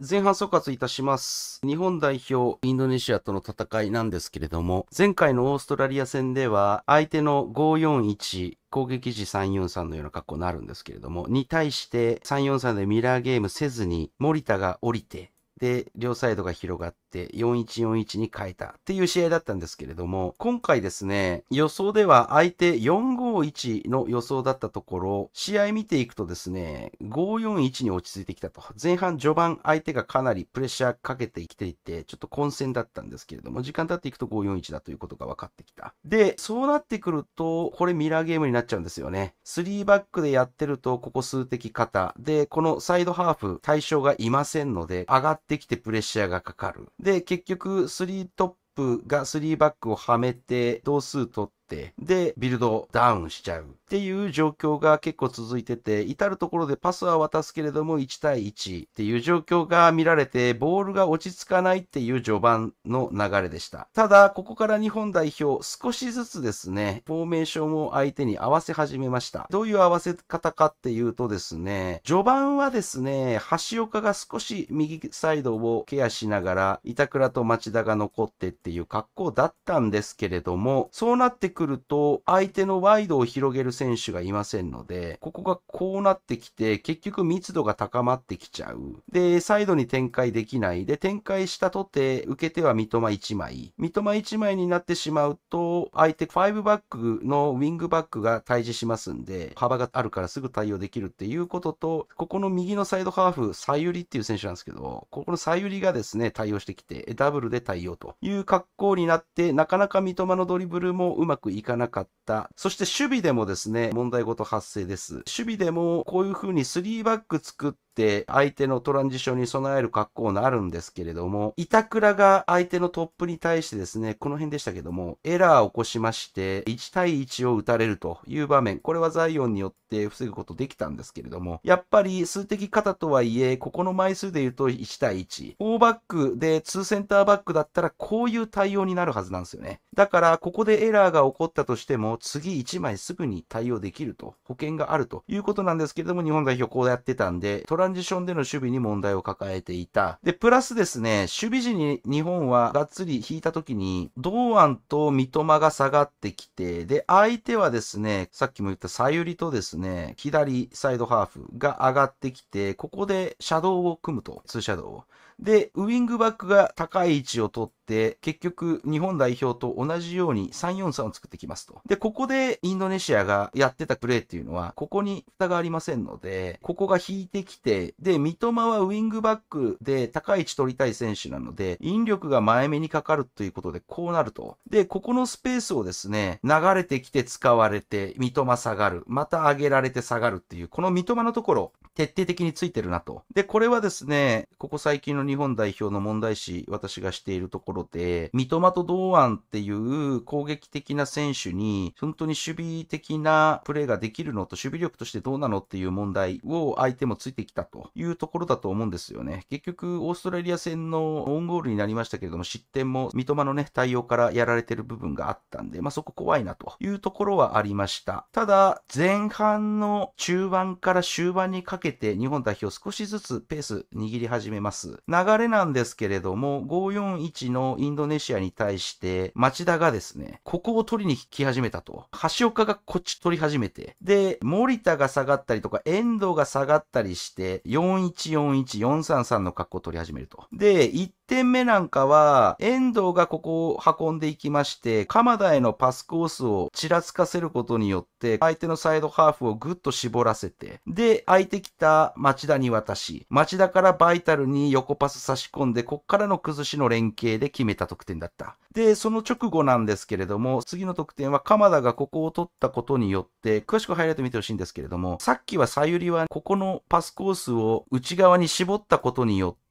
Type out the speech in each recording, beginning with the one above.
前半総括いたします。日本代表、インドネシアとの戦いなんですけれども、前回のオーストラリア戦では、相手の541、攻撃時343のような格好になるんですけれども、に対して343でミラーゲームせずに、森田が降りて、で、両サイドが広がって、4141に変えたっていう試合だったんですけれども、今回ですね、予想では相手451の予想だったところ、試合見ていくとですね、541に落ち着いてきたと。前半序盤相手がかなりプレッシャーかけてきていて、ちょっと混戦だったんですけれども、時間経っていくと541だということが分かってきた。で、そうなってくると、これミラーゲームになっちゃうんですよね。3バックでやってると、ここ数的肩。で、このサイドハーフ対象がいませんので、上がっててきてプレッシャーがかかる。で、結局、3トップが3バックをはめて、同数取って、で、ビルドダウンしちゃう。っていう状況が結構続いてて、至るところでパスは渡すけれども1対1っていう状況が見られて、ボールが落ち着かないっていう序盤の流れでした。ただ、ここから日本代表少しずつですね、フォーメーションを相手に合わせ始めました。どういう合わせ方かっていうとですね、序盤はですね、橋岡が少し右サイドをケアしながら、板倉と町田が残ってっていう格好だったんですけれども、そうなってくると、相手のワイドを広げる選選手がいませんので、ここがこうなってきて、結局密度が高まってきちゃう。で、サイドに展開できない。で、展開したとて、受けては三笘1枚。三笘1枚になってしまうと、相手5バックのウィングバックが対峙しますんで、幅があるからすぐ対応できるっていうことと、ここの右のサイドハーフ、サユリっていう選手なんですけど、ここのサユリがですね、対応してきて、ダブルで対応という格好になって、なかなか三笘のドリブルもうまくいかなかった。そして守備でもですですね、問題ごと発生です。守備でもこういう風に3バック作っって相手のトランジションに備える格好になるんですけれども、板倉が相手のトップに対してですね、この辺でしたけども、エラーを起こしまして、1対1を打たれるという場面、これはザイオンによって防ぐことできたんですけれども、やっぱり数的肩とはいえ、ここの枚数で言うと1対1、4バックで2センターバックだったらこういう対応になるはずなんですよね。だから、ここでエラーが起こったとしても、次1枚すぐに対応できると、保険があるということなんですけれども、日本代表こうやってたんで、トランジションでの守備に問題を抱えていた。で、プラスですね、守備時に日本はがっつり引いた時に、堂安と三笘が下がってきて、で、相手はですね、さっきも言ったさゆりとですね、左サイドハーフが上がってきて、ここでシャドウを組むと、ツーシャドウを。で、ウィングバックが高い位置を取って、結局日本代表と同じように343を作ってきますと。で、ここでインドネシアがやってたプレーっていうのは、ここに蓋がありませんので、ここが引いてきて、で、三笘はウィングバックで高い位置取りたい選手なので、引力が前目にかかるということで、こうなると。で、ここのスペースをですね、流れてきて使われて、三笘下がる。また上げられて下がるっていう、この三笘のところ、徹底的についてるなと。で、これはですね、ここ最近の日本代表の問題視、私がしているところで、三笘と堂安っていう攻撃的な選手に、本当に守備的なプレーができるのと、守備力としてどうなのっていう問題を相手もついてきたというところだと思うんですよね。結局、オーストラリア戦のオンゴールになりましたけれども、失点も三笘のね、対応からやられてる部分があったんで、まあ、そこ怖いなというところはありました。ただ、前半の中盤から終盤にかけけて日本代表少しずつペース握り始めます。流れなんですけれども、541のインドネシアに対して、町田がですね、ここを取りに来始めたと。橋岡がこっち取り始めて、で、森田が下がったりとか、遠藤が下がったりして、4141、433の格好を取り始めると。で、1点目なんかは、遠藤がここを運んでいきまして、鎌田へのパスコースをちらつかせることによって、相手のサイドハーフをぐっと絞らせて、で、空いてきた町田に渡し、町田からバイタルに横パス差し込んで、こっからの崩しの連携で決めた得点だった。で、その直後なんですけれども、次の得点は鎌田がここを取ったことによって、詳しくハイライト見てほしいんですけれども、さっきはさゆりはここのパスコースを内側に絞ったことによって、、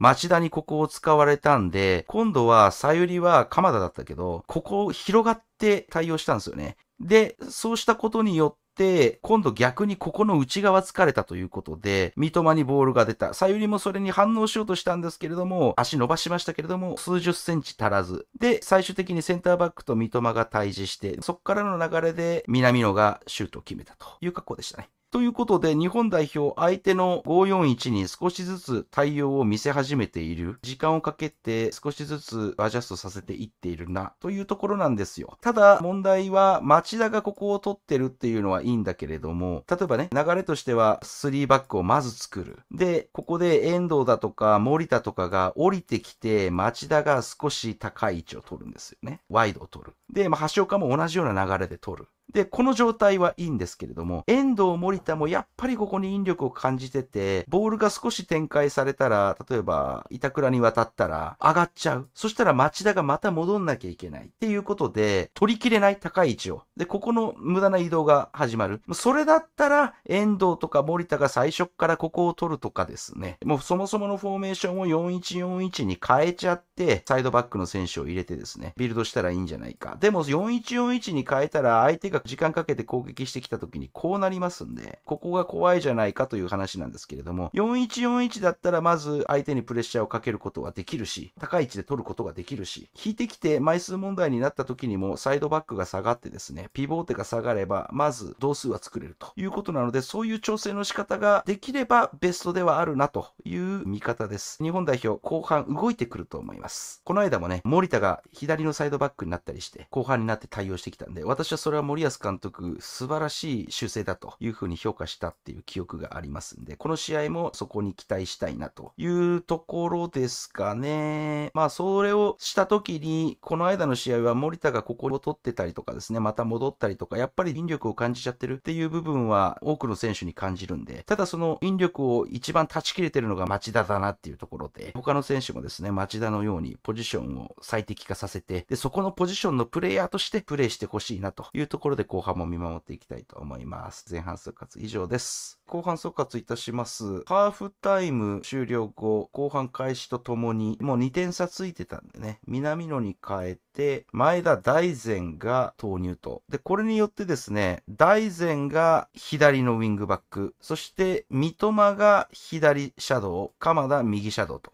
町田にここを使われたんで、今度はさゆりは鎌田だったけど、ここを広がって対応したんですよね。で、そうしたことによって、で、今度逆にここの内側疲れたということで、三笘にボールが出た。さゆりもそれに反応しようとしたんですけれども、足伸ばしましたけれども、数十センチ足らず。で、最終的にセンターバックと三笘が対峙して、そこからの流れで南野がシュートを決めたという格好でしたね。ということで、日本代表相手の541に少しずつ対応を見せ始めている。時間をかけて少しずつアジャストさせていっているな、というところなんですよ。ただ、問題は町田がここを取ってるっていうのはいいんだけれども、例えばね、流れとしては3バックをまず作る。で、ここで遠藤だとか森田とかが降りてきて、町田が少し高い位置を取るんですよね。ワイドを取る。で、まあ、橋岡も同じような流れで取る。で、この状態はいいんですけれども、遠藤、森田もやっぱりここに引力を感じてて、ボールが少し展開されたら、例えば、板倉に渡ったら、上がっちゃう。そしたら町田がまた戻んなきゃいけないっていうことで、取りきれない高い位置を。で、ここの無駄な移動が始まる。それだったら、遠藤とか森田が最初からここを取るとかですね。もうそもそものフォーメーションを4141に変えちゃっ、サイドバックの選手を入れてですね、ビルドしたらいいんじゃないか。でも4141に変えたら相手が時間かけて攻撃してきた時にこうなりますんで、ここが怖いじゃないかという話なんですけれども、4141だったらまず相手にプレッシャーをかけることはできるし、高い位置で取ることができるし、引いてきて枚数問題になった時にもサイドバックが下がってですね、ピボーテが下がれば、まず同数は作れるということなので、そういう調整の仕方ができればベストではあるなという見方です。日本代表後半動いてくると思います。ます。この間もね、森田が左のサイドバックになったりして、後半になって対応してきたんで、私はそれは森保監督、素晴らしい修正だというふうに評価したっていう記憶がありますんで、この試合もそこに期待したいなというところですかね。まあ、それをした時に、この間の試合は森田がここを取ってたりとかですね、また戻ったりとか、やっぱり引力を感じちゃってるっていう部分は多くの選手に感じるんで、ただその引力を一番断ち切れてるのが町田だなっていうところで、他の選手もですね、町田のようようにポジションを最適化させて、で、そこのポジションのプレイヤーとしてプレイしてほしいなというところで後半も見守っていきたいと思います。前半総括以上です。後半総括いたします。ハーフタイム終了後、後半開始とともに、もう2点差ついてたんでね、南野に変えて、前田大然が投入と。で、これによってですね、大然が左のウィングバック、そして三笘が左シャドウ、鎌田右シャドウと。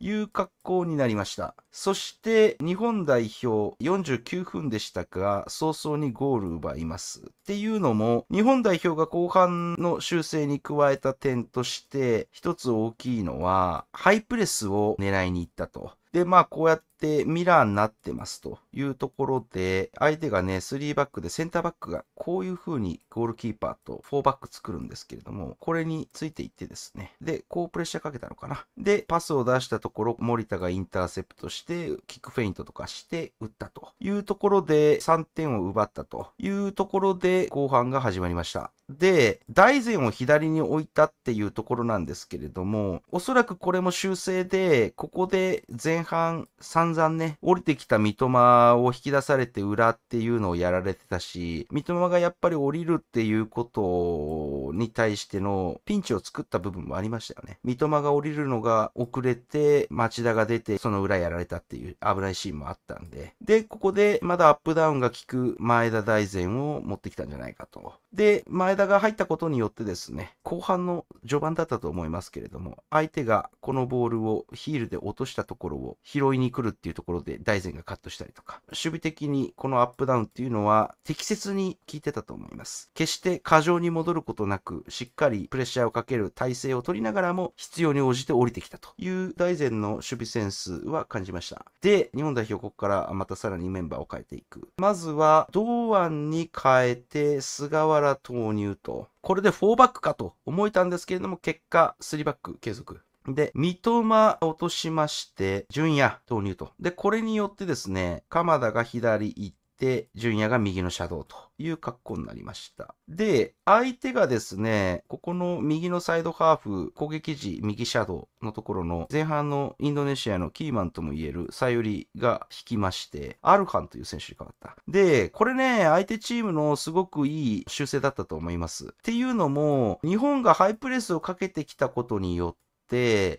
いう格好になりました。そして日本代表49分でしたが早々にゴール奪います。っていうのも日本代表が後半の修正に加えた点として一つ大きいのはハイプレスを狙いに行ったと。で、まあこうやっってミラーになってますというところで、相手がね、3バックでセンターバックがこういう風にゴールキーパーと4バック作るんですけれども、これについていってですね、で、こうプレッシャーかけたのかな。で、パスを出したところ、森田がインターセプトして、キックフェイントとかして打ったというところで、3点を奪ったというところで、後半が始まりました。で、大前を左に置いたっていうところなんですけれども、おそらくこれも修正で、ここで前半3散々ね、降りてきた三笘を引き出されて裏っていうのをやられてたし、三笘がやっぱり降りるっていうことに対してのピンチを作った部分もありましたよね。三笘が降りるのが遅れて、町田が出て、その裏やられたっていう危ないシーンもあったんで。で、ここでまだアップダウンが効く前田大然を持ってきたんじゃないかと。で、前田が入ったことによってですね、後半の序盤だったと思いますけれども、相手がこのボールをヒールで落としたところを拾いに来るっていうところで大善がカットしたりとか、守備的にこのアップダウンっていうのは適切に効いてたと思います。決して過剰に戻ることなく、しっかりプレッシャーをかける体勢を取りながらも必要に応じて降りてきたという大善の守備センスは感じました。で、日本代表ここからまたさらにメンバーを変えていく。まずは、堂安に変えて菅原投入と。これで4バックかと思えたんですけれども、結果、3バック継続。で、三笘落としまして、純也投入と。で、これによってですね、鎌田が左行って、純也が右のシャドウという格好になりました。で、相手がですね、ここの右のサイドハーフ、攻撃時右シャドウのところの前半のインドネシアのキーマンともいえるサヨリが引きまして、アルハンという選手に変わった。で、これね、相手チームのすごくいい修正だったと思います。っていうのも、日本がハイプレスをかけてきたことによって、、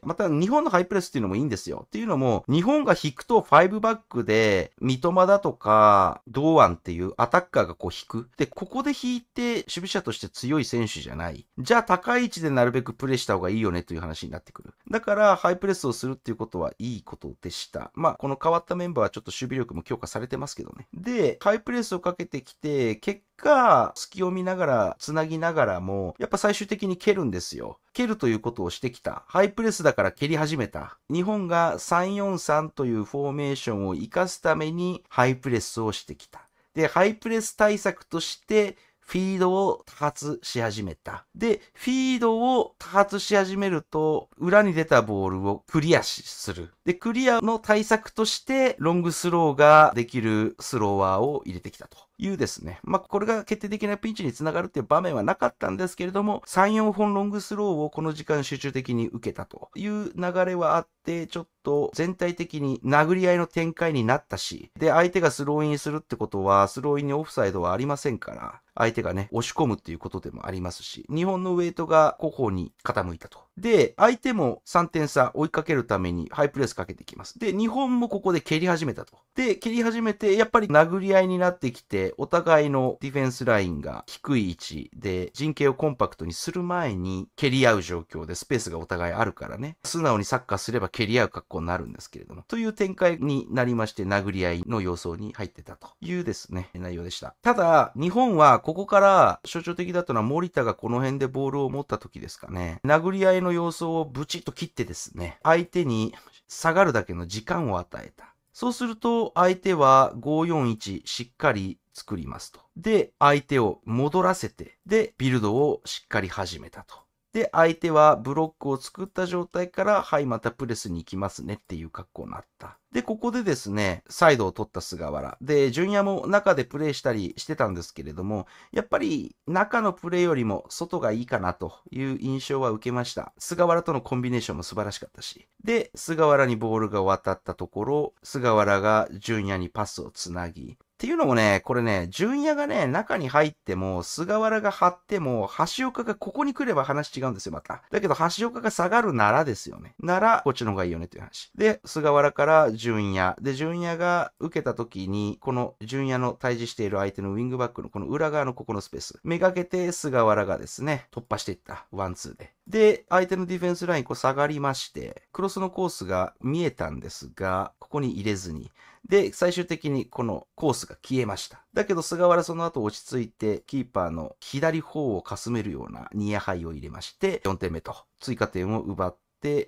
また日本のハイプレスっていうのもいいんですよ。っていうのも、日本が引くと5バックで、三笘だとか、堂安っていうアタッカーがこう引く。で、ここで引いて守備者として強い選手じゃない。じゃあ高い位置でなるべくプレイした方がいいよねという話になってくる。だから、ハイプレスをするっていうことはいいことでした。まあ、この変わったメンバーはちょっと守備力も強化されてますけどね。で、ハイプレスをかけてきて、結果、隙を見ながら、つなぎながらも、やっぱ最終的に蹴るんですよ。蹴るということをしてきた。ハイプレスだから蹴り始めた。日本が343というフォーメーションを活かすためにハイプレスをしてきた。で、ハイプレス対策として、フィードを多発し始めた。で、フィードを多発し始めると、裏に出たボールをクリアする。で、クリアの対策として、ロングスローができるスローワーを入れてきたと。いうですね、まあ、これが決定的なピンチにつながるっていう場面はなかったんですけれども、3、4本ロングスローをこの時間集中的に受けたという流れはあって、ちょっと全体的に殴り合いの展開になったし、で、相手がスローインするってことは、スローインにオフサイドはありませんから、相手がね、押し込むっていうことでもありますし、日本のウェイトが後方に傾いたとで、相手も3点差追いかけるためにハイプレスかけてきます。で、日本もここで蹴り始めたと。で、蹴り始めて、やっぱり殴り合いになってきて、お互いのディフェンスラインが低い位置で、陣形をコンパクトにする前に蹴り合う状況で、スペースがお互いあるからね、素直にサッカーすれば蹴り合う格好になるんですけれども、という展開になりまして、殴り合いの様相に入ってたというですね、内容でした。ただ、日本はここから象徴的だったのは森田がこの辺でボールを持った時ですかね。殴り合いのの様相をブチッと切ってですね、相手に下がるだけの時間を与えた。そうすると、相手は541しっかり作りますと。で、相手を戻らせて、で、ビルドをしっかり始めたと。で、相手はブロックを作った状態から、はい、またプレスに行きますねっていう格好になった。で、ここでですね、サイドを取った菅原。で、純也も中でプレーしたりしてたんですけれども、やっぱり中のプレーよりも外がいいかなという印象は受けました。菅原とのコンビネーションも素晴らしかったし。で、菅原にボールが渡ったところ、菅原が純也にパスをつなぎ、っていうのもね、これね、純也がね、中に入っても、菅原が張っても、橋岡がここに来れば話違うんですよ、また。だけど、橋岡が下がるならですよね。なら、こっちの方がいいよねという話。で、菅原から純也。で、純也が受けた時に、この純也の対峙している相手のウィングバックのこの裏側のここのスペース。めがけて、菅原がですね、突破していった。ワンツーで。で、相手のディフェンスライン、こう下がりまして、クロスのコースが見えたんですが、ここに入れずに、で、最終的にこのコースが消えました。だけど菅原その後落ち着いて、キーパーの左方をかすめるようなニアハイを入れまして、4点目と追加点を奪っ、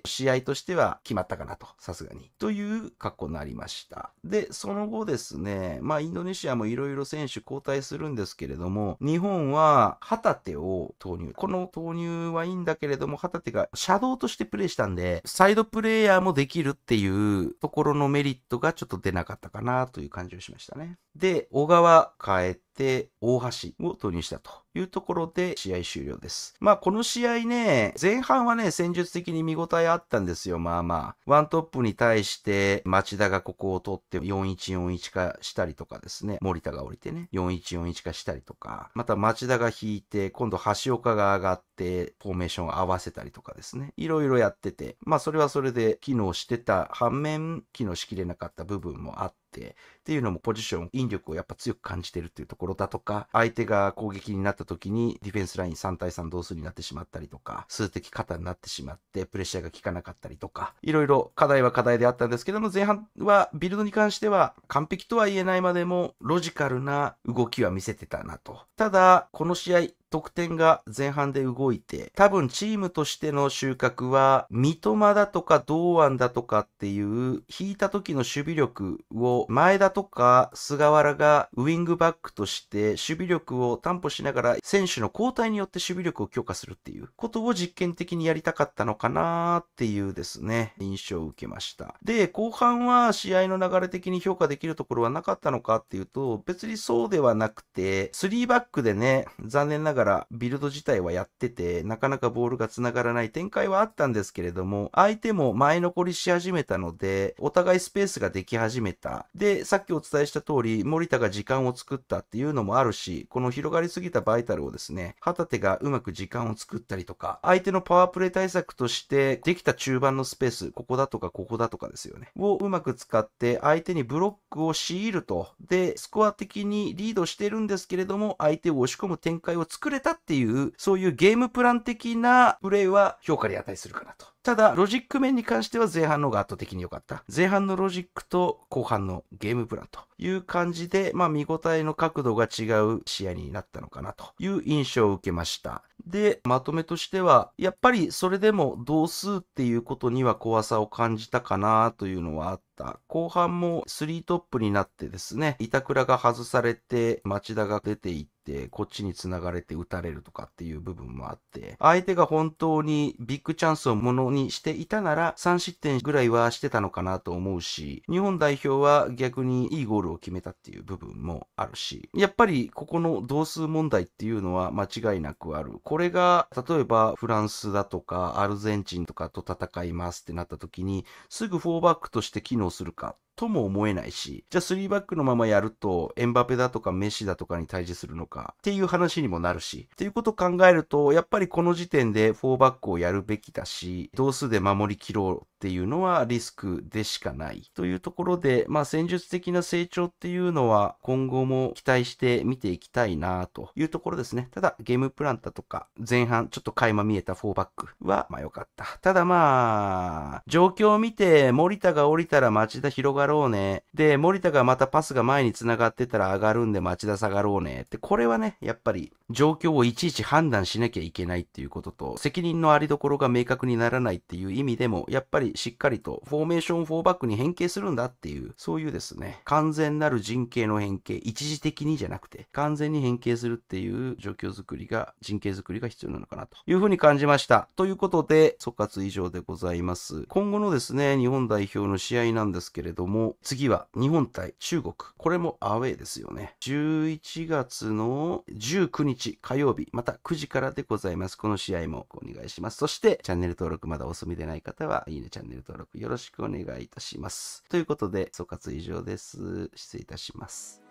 試合としては決まったかなと、さすがに。という格好になりました。で、その後ですね、まあ、インドネシアもいろいろ選手交代するんですけれども、日本は旗手を投入。この投入はいいんだけれども、旗手がシャドウとしてプレイしたんで、サイドプレイヤーもできるっていうところのメリットがちょっと出なかったかなという感じをしましたね。で、小川変えて、て大橋を投入したというところで試合終了です。まあこの試合ね、前半はね、戦術的に見応えあったんですよ、まあまあ。ワントップに対して町田がここを取って4141化したりとかですね、森田が降りてね、4141化したりとか、また町田が引いて、今度橋岡が上がって、て、フォーメーションを合わせたりとかですね、いろいろやってて、まあそれはそれで機能してた反面、機能しきれなかった部分もあって、っていうのもポジション、引力をやっぱ強く感じてるっていうところだとか、相手が攻撃になった時にディフェンスライン3対3同数になってしまったりとか、数的肩になってしまって、プレッシャーが効かなかったりとか、いろいろ課題は課題であったんですけども、前半はビルドに関しては完璧とは言えないまでも、ロジカルな動きは見せてたなと。ただ、この試合、得点が前半で動おいて、多分チームとしての収穫は、三笘だとか堂安だとかっていう、引いた時の守備力を、前田とか菅原がウイングバックとして守備力を担保しながら、選手の交代によって守備力を強化するっていうことを実験的にやりたかったのかなーっていうですね、印象を受けました。で、後半は試合の流れ的に評価できるところはなかったのかっていうと、別にそうではなくて、3バックでね、残念ながらビルド自体はやってて、て、なかなかボールが繋がらない展開はあったんですけれども、相手も前残りし始めたので、お互いスペースができ始めた。で、さっきお伝えした通り、森田が時間を作ったっていうのもあるし、この広がりすぎたバイタルをですね、旗手がうまく時間を作ったりとか、相手のパワープレイ対策として、できた中盤のスペース、ここだとかここだとかですよね、をうまく使って、相手にブロックを強いると。で、スコア的にリードしてるんですけれども、相手を押し込む展開を作れたっていう、そういうゲームムプラン的なプレイは評価に値するかなと。ただ、ロジック面に関しては前半の方が圧倒的に良かった。前半のロジックと後半のゲームプランという感じで、まあ見応えの角度が違う試合になったのかなという印象を受けました。で、まとめとしては、やっぱりそれでも同数っていうことには怖さを感じたかなというのはあって、た。。後半も3トップになってですね、板倉が外されて、町田が出ていって、こっちに繋がれて打たれるとかっていう部分もあって、相手が本当にビッグチャンスをものにしていたなら、3失点ぐらいはしてたのかなと思うし、日本代表は逆にいいゴールを決めたっていう部分もあるし、やっぱりここの同数問題っていうのは間違いなくある。これが、例えばフランスだとかアルゼンチンとかと戦いますってなった時に、すぐフォーバックとして機能するかとも思えないし、じゃあ3バックのままやると、エンバペだとかメッシだとかに対峙するのかっていう話にもなるし、っていうことを考えると、やっぱりこの時点で4バックをやるべきだし、同数で守りきろうっていうのはリスクでしかないというところで、まあ戦術的な成長っていうのは今後も期待して見ていきたいなというところですね。ただゲームプランだとか前半ちょっと垣間見えた4バックはまあ良かった。ただまあ、状況を見て森田が降りたら町田広がるろうね。で、森田がまたパスが前に繋がってたら上がるんで町田下がろうね。って、これはね、やっぱり状況をいちいち判断しなきゃいけないっていうことと、責任のありどころが明確にならないっていう意味でも、やっぱりしっかりとフォーメーション4バックに変形するんだっていう、そういうですね、完全なる陣形の変形、一時的にじゃなくて、完全に変形するっていう状況づくりが、陣形づくりが必要なのかなというふうに感じました。ということで、総括以上でございます。今後のですね、日本代表の試合なんですけれども、も、次は日本対中国。これもアウェーですよね。11月の19日火曜日、また9時からでございます。この試合もお願いします。そして、チャンネル登録まだお済みでない方は、いいね、チャンネル登録よろしくお願いいたします。ということで、総括以上です。失礼いたします。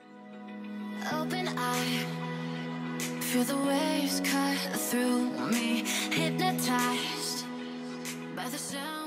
Feel the waves cut through me Hypnotized by the sound